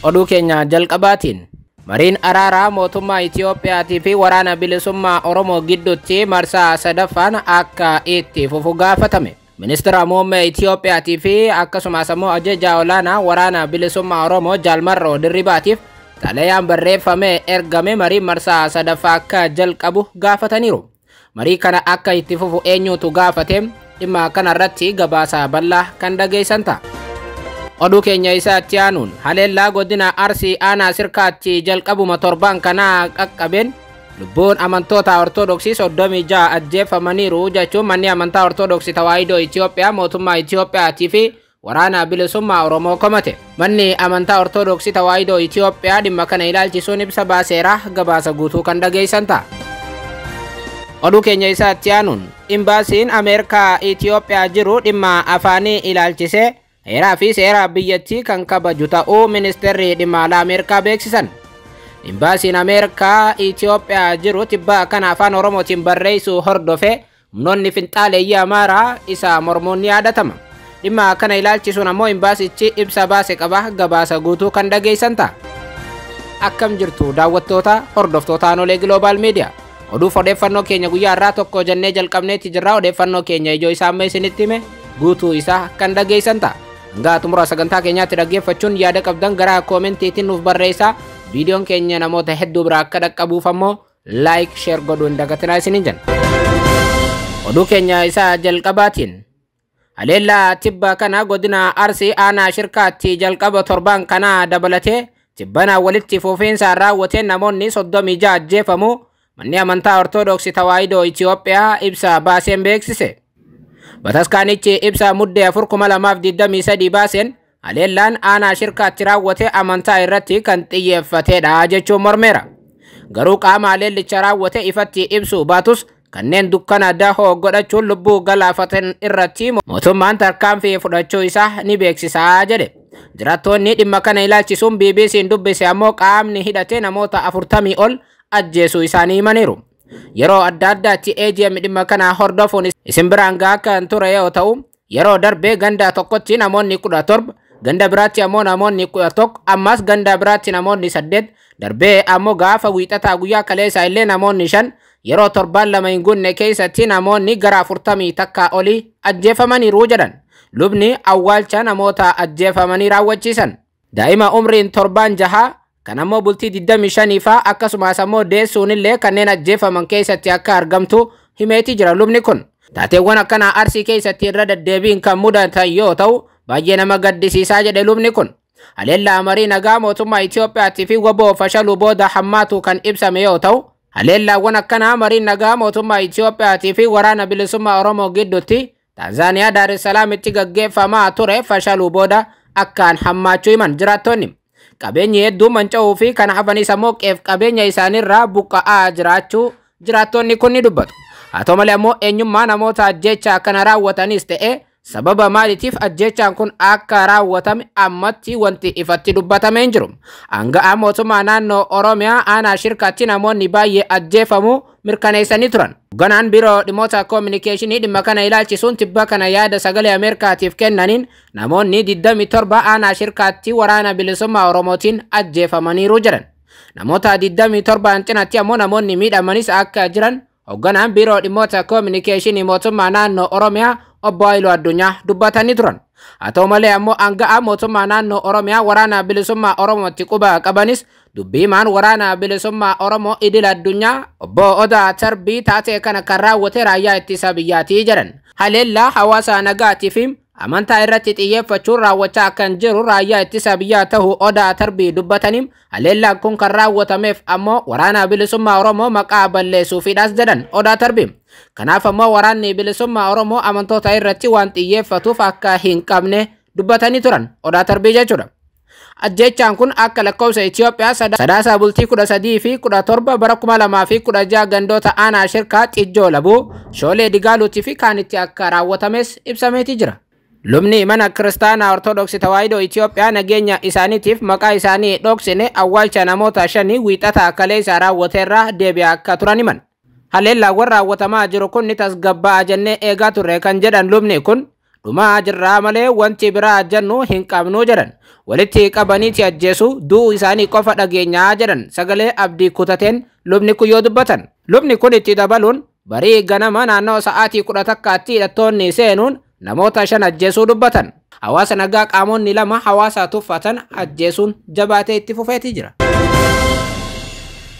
oduu keenya jalqabaatiin mariin arara mootummaa Ethiopia fi warana bilisuma oromo gidduutti marsa sadaffaan akka itti fufu gaafatame. Ministeera Ethiopia TV fi sumasamo immoo ajajaa warana waraana oromo Oromoo Jaalmarroo Dirribaatiif xalayaan barreeffamee ergame mari marsa sadaffaa akka jalqabu gafataniro. Mari kana akka itti fufu eenyutu gaafate dhimma kanarratti gabaasa bal'aa kan dhageessan santa oduu kenya isaa itti aanuun haleellaa godina ana aanaa sirkaachi jalqabuma kana kanaa qaqqabeen amantota ortodoksi ortodoksii soddomii ja'a ajjeeffamaniiru jechuun manni amanta ortodoksi tawaido Itiyoophiyaa mootummaa Itiyoophiyaatii fi waraana bilisummaa Oromoo komate. Manni amantaa ortodoksii tawaahidoo Itiyoophiyaa dhimma kana ilaalchisuun ibsa baaseera gabaasa guutuu kan dhageessan ta'a. oduu keenya isaa itti imbasin Amerika ameerikaa jiru dhimma afaanii ilaalchisee heeraa fi seeraa biyyattii kan kabaju ta'uu ministeerri dhimma alaa ameerikaa beeksisan imbaasiin ameerikaa itiyoophiyaa jiru tibbaa kan afaan oromootiin barreessu hordofe humnoonni finxaaleeyyii amaaraa isa mormuun ni yaadatama dhimma kana sun ammoo imbaasichi ibsa baase qaba gabaasa guutuu kan dhageessan ta'a akkam jirtu daawwattoota hordoftoota aanoolee giloobal miidiyaa oduuf odeeffannoo keenya guyyaa irraa tokko jennee jalqabneetti jirraa odeeffannoo keenya ijoo isaa amma isinitti hime guutuu isaa kan dhageessan ta'a Hanga xumura sagantaa keenyaatti dhaggeeffachuun yaada qabdan gara koomenteetiin nuuf barreessaa. Viidiyoon keenya namoota hedduu bira akka dhaqqabuuf ammoo laayik sheer godhuu hin dagatinaa isiniin jenna. Oduu keenya isaa jalqabaatiin haleellaa tibba kana godina arsii aanaa shirkaatti jalqaba torban kanaa dabalatee tibbanaa walitti fufiinsaan raawwateen namoonni soddomii ja'a ajjeefamu manni amantaa ortoodooksii tawaayidoo Itoophiyaa ibsa baaseen beeksise. Bataskaanichi ibsa muddee 4,223 baaseen Haleellaan aanaa shirkaatti raawwate amantaa irratti kan xiyyeeffatedha jechuun mormeera. Garuu qaama haleellicha raawwate ifatti ibsu baatus kanneen dukkana dahoo godhachuun lubbuu galaafatan irratti mootummaan tarkaanfii fudhachuu isaa ni beeksisaa jedhe. Jirattoonni dhimma kana ilaalchisuun BBC'n dubbise ammoo qaamni hidhate namoota 40 ol ajjeesu isaanii himaniiru. yeroo adda addaatti AGM dhimma kana hordofuun isin biraan gahaa kan ture yoo ta'u yeroo darbee gandaa tokkotti namoonni kudha torba ganda biraatti ammoo namoonni kudha tokko ammas ganda biraatti namoonni saddeet darbee ammoo gaafa wiixataa guyyaa kaleessaa illee namoonni shan yeroo torbaan lama hin gunne keessatti namoonni gara afurtamii takka olii ajjeefamaniruu jedhan lubni awwaalcha namoota ajjeefamanii raawwachiisan daa'ima umriin torbaan jahaa Kan ammoo bultii 25 faa akkasumas ammoo deessuunillee kanneen ajjeefaman keessatti akka argamtu himeetii jira lubni kun. Taateewwan akkanaa arsii keessatti irra deddeebiin kan mudatan yoo ta'u baay'ee nama gaddisiisaa jedhe lubni kun. Haleellaa amarii nagaa mootummaa Itiyoophiyaatii fi waboo fashaluu booda hammaatu kan ibsame yoo ta'u haleellaawwan akkanaa amariin nagaa mootummaa Itiyoophiyaatii fi waraana bilisummaa Oromoo gidduutti Taanzaaniyaa Daaressalaamitti gaggeeffamaa ture fashaluu booda akkaan hammaachuu himan jiraattonni. qabeenya hedduu manca'uu fi kan hafaniis ammoo qeef isani rabu buqqa'aa jiraachuu jiraattonni kun ni dubbatu Atau ta'u malee enyum mana namoota jecha akkana raawwatanis ta'ee e, sababa maaliitiif ajjechaan kun akka raawwatame ammatti wanti ifatti dubbatamee hin jiru hanga'aa mootummaa naannoo oromiyaa aanaa shirkaatti namoonni baay'ee ajjeefamuu mirkaneessanii turan hoogganaan biroo dhimoota koominikeeshinii dhimma kana ilaalchisuun tibba kana yaada sagalee ameerikaatiif kennaniin namoonni 27 aanaa shirkaatti waraana bilisummaa oromootiin ajjeefamaniiru jiran namoota 27 cinatti ammoo namoonni miidhamanis akka jiran hoogganaan biroo dhimmoota koominikeeshinii mootummaa naannoo oromiyaa obbo Hayilu Addunyaa dubbatanii turan. Haa ta'u malee ammoo aanga'a mootummaa naannoo Oromiyaa waraana bilisummaa Oromootti quba qabanis dubbiimaan waraana bilisummaa Oromoo idil addunyaa obbo Odaa Tarbii taatee kana kan raawwate raayyaa ittisa biyyaatii jedhan. Haleellaa hawaasaa nagaatii fi amantaa irratti xiyyeeffachuun raawwachaa kan jiru raayyaa ittisa biyyaa ta'uu odaa tarbii dubbatanii haleellaan kun kan raawwatameef ammoo waraana bilisummaa oromoo maqaa balleessuufidhaas jedhan odaa tarbii kanaaf ammoo waraanni bilisummaa oromoo amantoota irratti waan xiyyeeffatuuf akka hin qabne dubbatanii turan odaa tarbii jechuudha. Ajjechaan kun akka lakkoofsa Itoophiyaa sadaasa bultii kudha sadii fi kudha torba bara kuma lamaa fi kudha jaha gandoota aanaa shirka Xijjoo Labuu, Shoolee Digaaluutii fi kaanitti akka raawwatames ibsameetii Lubni mana Kiristaanaa Ortodoksii Tawaahidoo Itoophiyaa nageenya isaaniitiif maqaa isaanii dhoksine awwaalcha namoota shanii wiixata akalee isaa raawwateerraa deebi'aa akka turan himan. Haleellaawwan raawwatamaa jiru kun ni jennee eegaa turre kan jedhan lubni kun dhumaa jirraa malee wanti biraa jennu hin qabnu jedhan walitti qabaniiti ajjeesu du'uu isaanii qofa dhageenyaa jedhan sagalee abdii kutateen lubni kun yoo dubbatan. Lubni kun itti dabaluun barii ganama naannoo sa'aatii kudha takkaatti hidhattoonni seenuun namoota shan ajjeesuu dubbatan hawaasa nagaa qaamonni lama hawaasaa tuffatan ajjeesuun jabaatee itti fufeetii jira.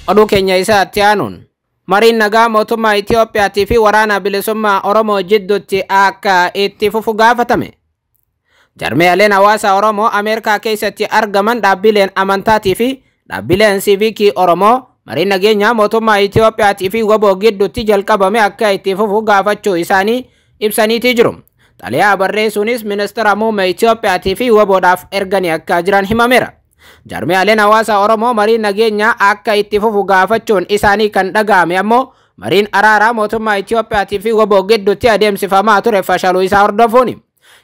Oduu keenya isaatti aanuun mariin nagaa mootummaa Itiyoophiyaatii fi waraana bilisummaa Oromoo jidduutti akka itti fufu gaafatame. Jarmeeleen hawaasaa Oromoo Ameerikaa keessatti argaman dhaabbileen amantaatii fi dhaabbileen siiviikii Oromoo mariin nageenyaa mootummaa Itiyoophiyaatii fi waboo gidduutti jalqabame akka itti fufu gaafachuu isaanii ibsaniitii jiru. Xaliyaa barree sunis ministeera muummee Itiyoophiyaatii fi waboodhaaf erga yakkaa jiran himameera. Jarmiyaaleen hawaasaa Oromoo marii nageenyaa akka itti fufu gaafachuun isaanii kan dhaga'ame ammoo mariin araaraa mootummaa Itiyoophiyaatii fi waboo gidduutti adeemsifamaa ture fashiluu isaa hordofuuni.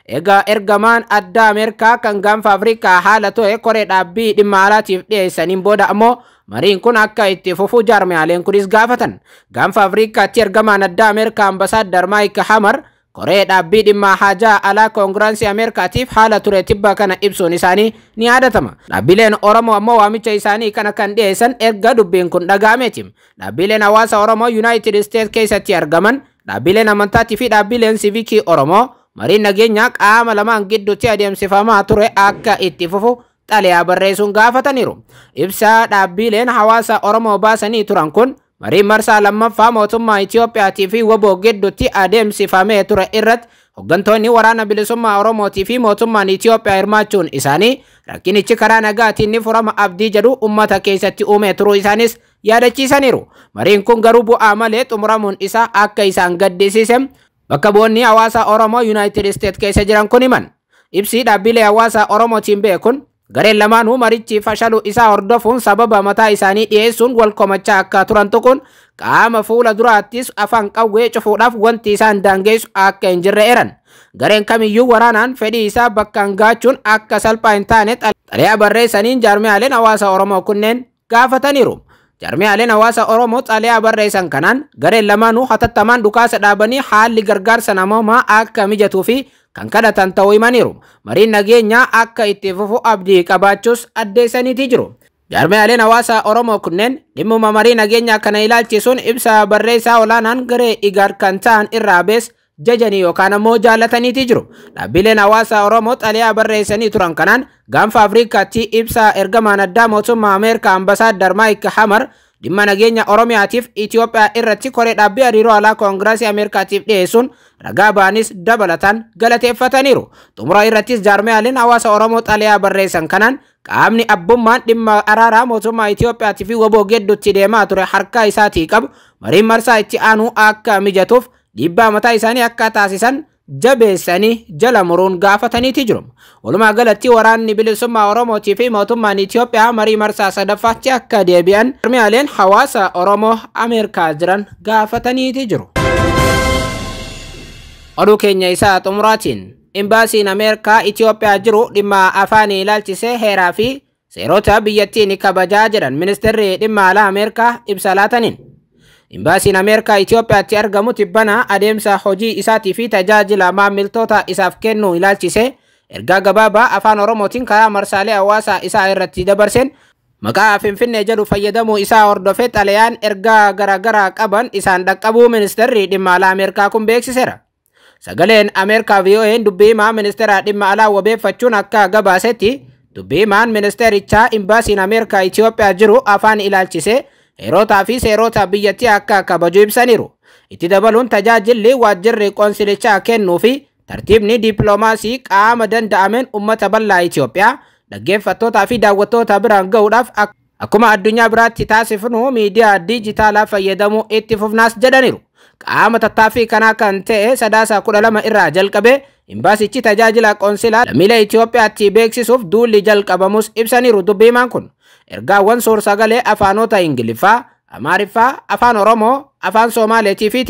Egaa ergamaan adda Ameerikaa kan gaanfa Afrikaa haala ta'e koree dhaabbii dhimma alaatiif dhiyeessaniin booda ammoo mariin kun akka itti fufu jarmiyaaleen kunis gaafatan. Gaanfa Afrikaatti ergamaan adda Ameerikaa ambaasaaddar Maayik Hamar Korea dhaabbii dhimmaa mahaja ala koongiraansii ameerikaatiif haala ture tibba kana ibsuun isaanii ni yaadatama dhaabbileen oromoo ammoo waamicha isaanii kana kan dhiyeessan erga dubbiin kun dhaga'ameeti dhaabbileen hawaasa oromoo yuunaayitid isteet keessatti argaman dhaabbileen amantaatii fi dhaabbileen siivikii oromoo mariin nageenyaa qaama lamaan gidduutti adeemsifamaa ture akka itti fufu xaliyaa barreessuun gaafataniiru ibsaa dhaabbileen hawaasa oromoo baasanii turan kun ma marii marsaa lammaffaa mootummaa Itiyoophiyaatii fi waboo adem adeemsifamee ture irratti hooggantoonni waraana bilisummaa Oromootii fi mootummaan Itiyoophiyaa hirmaachuun isaanii rakkinichi karaa nagaatiin ni abdi jadu jedhu uummata keessatti uumee turuu isaanis yaadachiisaniiru. Mariin kun garuu bu'aa malee xumuramuun isaa akka isaan gaddisiise awasa orang mau United States Isteet kuniman kuniman. Ipsi himan. awasa dhaabbilee hawaasaa Oromootiin kun. gareen lamaan humarichi fashaluu isaa hordofuun sababa mataa isaanii dhiyeessuun wal komachaa akka turan tukun qaama fuula duraattis afaan qawwee cufuudhaaf wanti isaan daangeessu akka hin jirre eran gareen kamiyyuu waraanaan fedhii isaa bakkaan gaachuun akka salphaa hin taane xaliyaa barreessaniin jaarmeeleen hawaasa oromoo kunneen gaafataniiru. Jarmiyaaleen hawaasa Oromoo xaaliyaa barreessan kanaan gareen lamaanuu hatattamaan dhukaasa dhaabanii haalli gargaarsa namooma akka mijatuu fi kan kadhatan ta'uu himaniiru. Mariin nageenyaa akka itti fufu abdii qabaachuus addeessaniitii jiru. Jarmiyaaleen hawaasa Oromoo kunneen dhimmuma marii nageenyaa kana ilaalchisuun ibsa barreessaa olaanaan garee igaar kan ta'an irraa bees jajanii yookaan ammoo jaallataniitii jiru. Dhaabbileen hawaasaa Oromoo xaliyaa barreessanii turan kanaan gaanfa Afriikaatti ibsaa ergamaan addaa mootummaa Ameerikaa ambasaaddar Maayik Hamar dhimma nageenya Oromiyaatiif Itiyoophiyaa irratti koree dhaabbii hariiroo alaa Koongiraasii Ameerikaatiif dhiyeessuun ragaa ba'anis dabalataan galateeffataniiru. Xumura irrattis Jaarmee jaarmiyaaleen hawaasa Oromoo xaliyaa barreessan kanaan qaamni abbummaan dhimma araaraa mootummaa Itiyoophiyaatiif waboo geddutti deemaa ture harka isaatii qabu mariin marsaa itti aanuu akka dhiibbaa mataa isaanii akka taasisan jabeessanii jala muruun gaafataniiti jiru. Walumaa galatti waraanni bilisummaa Oromootii fi mootummaan Itiyoophiyaa marii marsaa sadaffaatti akka deebi'an harmiyaaleen hawaasa Oromoo Ameerikaa jiran gaafataniiti jiru. Oduu keenya isaa xumuraatiin imbaasiin Ameerikaa Itiyoophiyaa jiru dhimma afaanii ilaalchisee heeraa fi seerota biyyattiin kabajaa jedhan ministeerri dhimma alaa Ameerikaa ibsa ibsalatanin. Imbaasiin Ameerikaa Itoophiyaatti argamu bana adeemsa hojii isaatii tajaajila maamiltoota isaaf kennu ilaalchise ergaa gabaabaa afaan Oromootiin karaa marsaalee hawaasaa isaa irratti dabarsen maqaa Finfinnee jedhu fayyadamuu isaa hordofee xalayaan ergaa garaa qaban isaan dhaqqabuu ministeerri dhimma alaa Ameerikaa kun beeksiseera. Sagaleen Ameerikaa VOA'n dubbii himaa ministeera dhimma alaa wabeeffachuun akka gabaasetti dubbii himaan ministeerichaa imbaasiin Ameerikaa Itoophiyaa jiru afaan ilaalchise. Heerotaa fi seerotaa biyyattii akka kabaju ibsaniiru. Itti dabaluun tajaajilli waajjirri qoonsilichaa kennuu fi tartiibni dippiloomaasii qaama danda'ameen uummata bal'aa Itoophiyaa dhaggeeffattootaa fi daawwattoota biraan gahuudhaaf akkuma addunyaa biraatti taasifnu miidiyaa diijitaalaa fayyadamuu itti fufnaas jedhaniiru. Qaama tattaaffii kanaa kan ta'e sadaasa kudha lama irraa jalqabee imbaasichi tajaajila qoonsilaa lammiilee Itoophiyaatti beeksisuuf duulli jalqabamus ibsaniiru dubbiimaan kun. ergaawwan sagalee afaanota ingiliffaa, amaariffaa, afaan oromoo, afaan soomaaleetii fi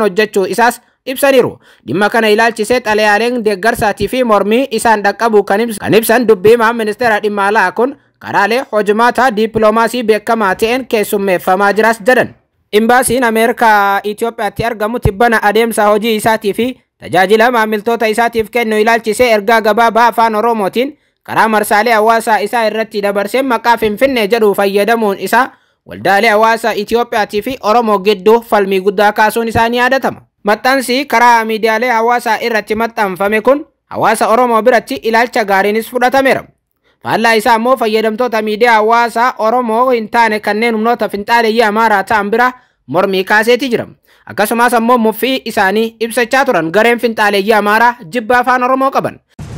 hojjechuu isaas ibsaniiru. Dhimma kana ilaalchisee xalayaaleen deeggarsaatii fi mormii isaan dhaqqabu kan ibsan dubbii maam ministeera dhimma alaa kun karaalee hojumaataa diippiloomaasii beekamaa ta'een keessummeeffamaa jiras jedhan. Imbaasiin Ameerikaa Itoophiyaatti argamu tibbana adeemsa hojii isaatii fi tajaajila maamiltoota isaatiif kennu ilaalchisee ergaa gabaabaa afaan Oromootiin karaa marsaalee hawaasaa isaa irratti dabarsee maqaa Finfinnee jedhu fayyadamuun isaa waldaalee hawaasaa Itiyoophiyaatii fi Oromoo gidduu falmii guddaa kaasuun isaa ni yaadatama. Maxxansi karaa miidiyaalee hawaasaa irratti maxxanfame kun hawaasa Oromoo biratti ilaalcha gaariinis fudhatameera. Faallaa isaa immoo fayyadamtoota miidiyaa hawaasaa Oromoo hin taane kanneen humnoota finxaaleyyii Amaaraa ta'an bira mormii kaaseeti jira. Akkasumas ammoo muffii isaanii ibsachaa turan gareen finxaaleyyii Amaaraa jibba afaan Oromoo qaban.